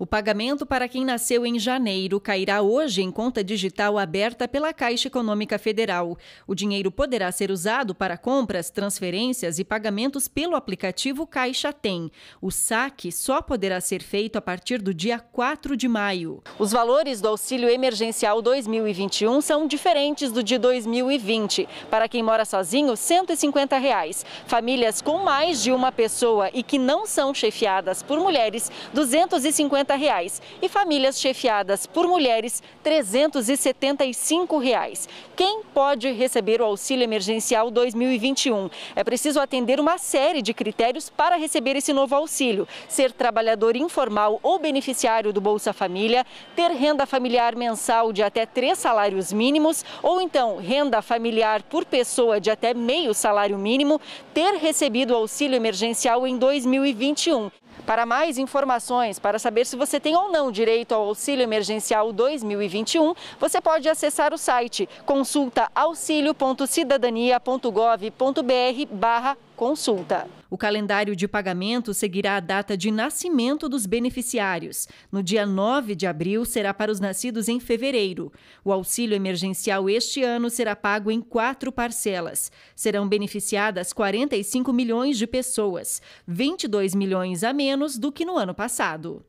O pagamento para quem nasceu em janeiro cairá hoje em conta digital aberta pela Caixa Econômica Federal. O dinheiro poderá ser usado para compras, transferências e pagamentos pelo aplicativo Caixa Tem. O saque só poderá ser feito a partir do dia 4 de maio. Os valores do auxílio emergencial 2021 são diferentes do de 2020. Para quem mora sozinho, R$ 150. Reais. Famílias com mais de uma pessoa e que não são chefiadas por mulheres, R$ 250 reais e famílias chefiadas por mulheres, 375 reais. Quem pode receber o auxílio emergencial 2021? É preciso atender uma série de critérios para receber esse novo auxílio. Ser trabalhador informal ou beneficiário do Bolsa Família, ter renda familiar mensal de até três salários mínimos ou então renda familiar por pessoa de até meio salário mínimo, ter recebido o auxílio emergencial em 2021. Para mais informações, para saber se você tem ou não direito ao Auxílio Emergencial 2021, você pode acessar o site consulta auxilio.cidadania.gov.br consulta. O calendário de pagamento seguirá a data de nascimento dos beneficiários. No dia 9 de abril será para os nascidos em fevereiro. O auxílio emergencial este ano será pago em quatro parcelas. Serão beneficiadas 45 milhões de pessoas, 22 milhões a menos do que no ano passado.